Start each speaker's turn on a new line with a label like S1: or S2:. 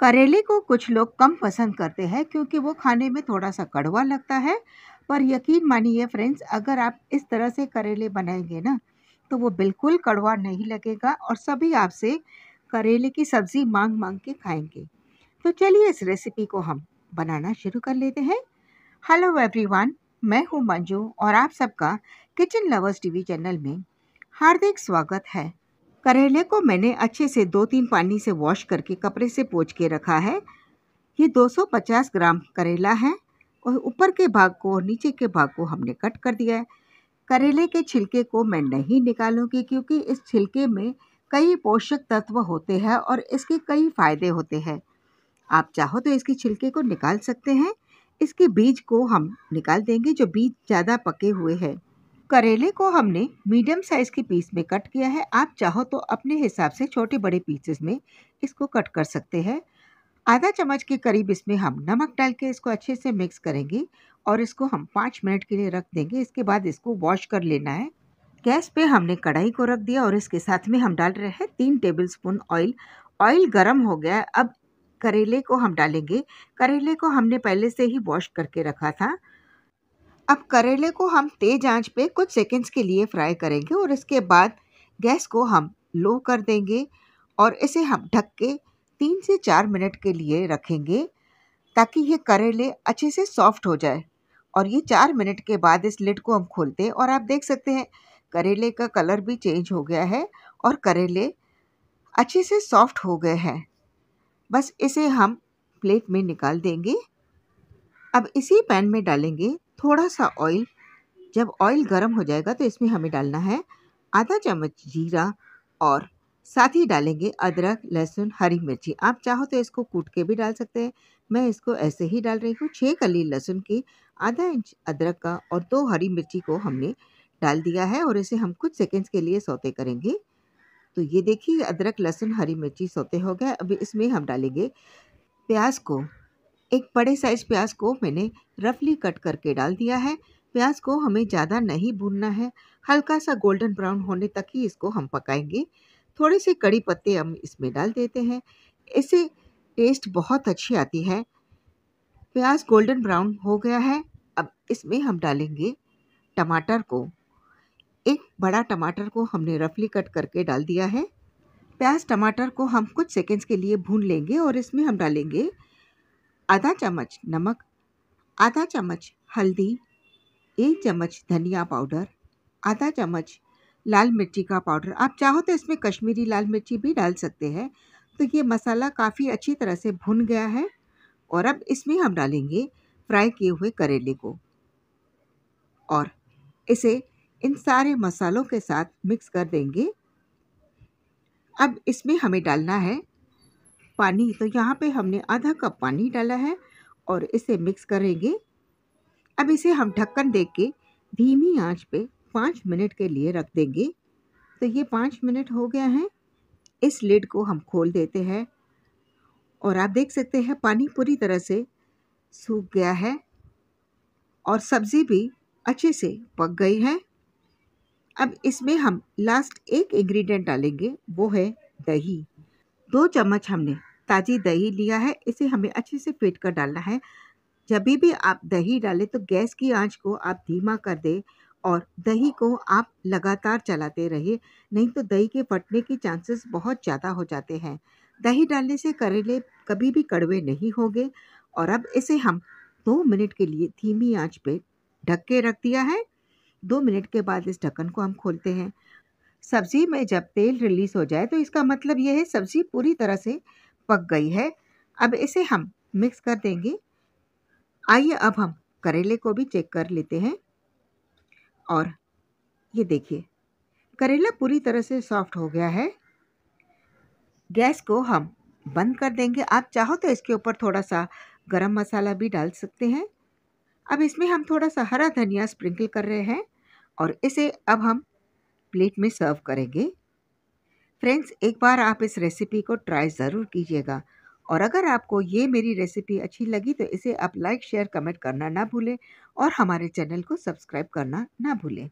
S1: करेले को कुछ लोग कम पसंद करते हैं क्योंकि वो खाने में थोड़ा सा कड़वा लगता है पर यकीन मानिए फ्रेंड्स अगर आप इस तरह से करेले बनाएंगे ना तो वो बिल्कुल कड़वा नहीं लगेगा और सभी आपसे करेले की सब्ज़ी मांग मांग के खाएंगे तो चलिए इस रेसिपी को हम बनाना शुरू कर लेते हैं हेलो एवरीवन मैं हूं मंजू और आप सबका किचन लवर्स टीवी चैनल में हार्दिक स्वागत है करेले को मैंने अच्छे से दो तीन पानी से वॉश करके कपड़े से पोछ के रखा है ये 250 ग्राम करेला है और ऊपर के भाग को और नीचे के भाग को हमने कट कर दिया है करेले के छिलके को मैं नहीं निकालूंगी क्योंकि इस छिलके में कई पोषक तत्व होते हैं और इसके कई फायदे होते हैं आप चाहो तो इसके छिलके को निकाल सकते हैं इसके बीज को हम निकाल देंगे जो बीज ज़्यादा पके हुए हैं करेले को हमने मीडियम साइज़ के पीस में कट किया है आप चाहो तो अपने हिसाब से छोटे बड़े पीसेस में इसको कट कर सकते हैं आधा चम्मच के करीब इसमें हम नमक डाल के इसको अच्छे से मिक्स करेंगे और इसको हम पाँच मिनट के लिए रख देंगे इसके बाद इसको वॉश कर लेना है गैस पे हमने कढ़ाई को रख दिया और इसके साथ में हम डाल रहे हैं तीन टेबल स्पून ऑयल ऑयल गर्म हो गया अब करेले को हम डालेंगे करेले को हमने पहले से ही वॉश करके रखा था अब करेले को हम तेज आंच पे कुछ सेकंड्स के लिए फ्राई करेंगे और इसके बाद गैस को हम लो कर देंगे और इसे हम ढक के तीन से चार मिनट के लिए रखेंगे ताकि ये करेले अच्छे से सॉफ्ट हो जाए और ये चार मिनट के बाद इस लिड को हम खोलते हैं और आप देख सकते हैं करेले का कलर भी चेंज हो गया है और करेले अच्छे से सॉफ्ट हो गए हैं बस इसे हम प्लेट में निकाल देंगे अब इसी पैन में डालेंगे थोड़ा सा ऑयल जब ऑयल गर्म हो जाएगा तो इसमें हमें डालना है आधा चम्मच जीरा और साथ ही डालेंगे अदरक लहसुन हरी मिर्ची आप चाहो तो इसको कूट के भी डाल सकते हैं मैं इसको ऐसे ही डाल रही हूँ छः कली लहसुन की आधा इंच अदरक का और दो हरी मिर्ची को हमने डाल दिया है और इसे हम कुछ सेकेंड्स के लिए सौते करेंगे तो ये देखिए अदरक लहसुन हरी मिर्ची सोते हो गए अब इसमें हम डालेंगे प्याज को एक बड़े साइज प्याज को मैंने रफली कट करके डाल दिया है प्याज को हमें ज़्यादा नहीं भूनना है हल्का सा गोल्डन ब्राउन होने तक ही इसको हम पकाएंगे थोड़े से कड़ी पत्ते हम इसमें डाल देते हैं इससे टेस्ट बहुत अच्छी आती है प्याज गोल्डन ब्राउन हो गया है अब इसमें हम डालेंगे टमाटर को एक बड़ा टमाटर को हमने रफली कट करके डाल दिया है प्याज टमाटर को हम कुछ सेकेंड्स के लिए भून लेंगे और इसमें हम डालेंगे आधा चम्मच नमक आधा चम्मच हल्दी एक चम्मच धनिया पाउडर आधा चम्मच लाल मिर्ची का पाउडर आप चाहो तो इसमें कश्मीरी लाल मिर्ची भी डाल सकते हैं तो ये मसाला काफ़ी अच्छी तरह से भुन गया है और अब इसमें हम डालेंगे फ्राई किए हुए करेले को और इसे इन सारे मसालों के साथ मिक्स कर देंगे अब इसमें हमें डालना है पानी तो यहाँ पे हमने आधा कप पानी डाला है और इसे मिक्स करेंगे अब इसे हम ढक्कन दे के धीमी आँच पे पाँच मिनट के लिए रख देंगे तो ये पाँच मिनट हो गया है इस लिड को हम खोल देते हैं और आप देख सकते हैं पानी पूरी तरह से सूख गया है और सब्ज़ी भी अच्छे से पक गई है अब इसमें हम लास्ट एक इंग्रेडिएंट डालेंगे वो है दही दो चम्मच हमने ताज़ी दही लिया है इसे हमें अच्छे से फेंट कर डालना है जब भी आप दही डालें तो गैस की आंच को आप धीमा कर दें और दही को आप लगातार चलाते रहिए नहीं तो दही के फटने के चांसेस बहुत ज़्यादा हो जाते हैं दही डालने से करेले कभी भी कड़वे नहीं होंगे और अब इसे हम दो मिनट के लिए धीमी आंच पे ढक के रख दिया है दो मिनट के बाद इस ढक्कन को हम खोलते हैं सब्ज़ी में जब तेल रिलीज़ हो जाए तो इसका मतलब यह है सब्ज़ी पूरी तरह से पक गई है अब इसे हम मिक्स कर देंगे आइए अब हम करेले को भी चेक कर लेते हैं और ये देखिए करेला पूरी तरह से सॉफ्ट हो गया है गैस को हम बंद कर देंगे आप चाहो तो इसके ऊपर थोड़ा सा गरम मसाला भी डाल सकते हैं अब इसमें हम थोड़ा सा हरा धनिया स्प्रिंकल कर रहे हैं और इसे अब हम प्लेट में सर्व करेंगे फ्रेंड्स एक बार आप इस रेसिपी को ट्राई ज़रूर कीजिएगा और अगर आपको ये मेरी रेसिपी अच्छी लगी तो इसे आप लाइक शेयर कमेंट करना ना भूलें और हमारे चैनल को सब्सक्राइब करना ना भूलें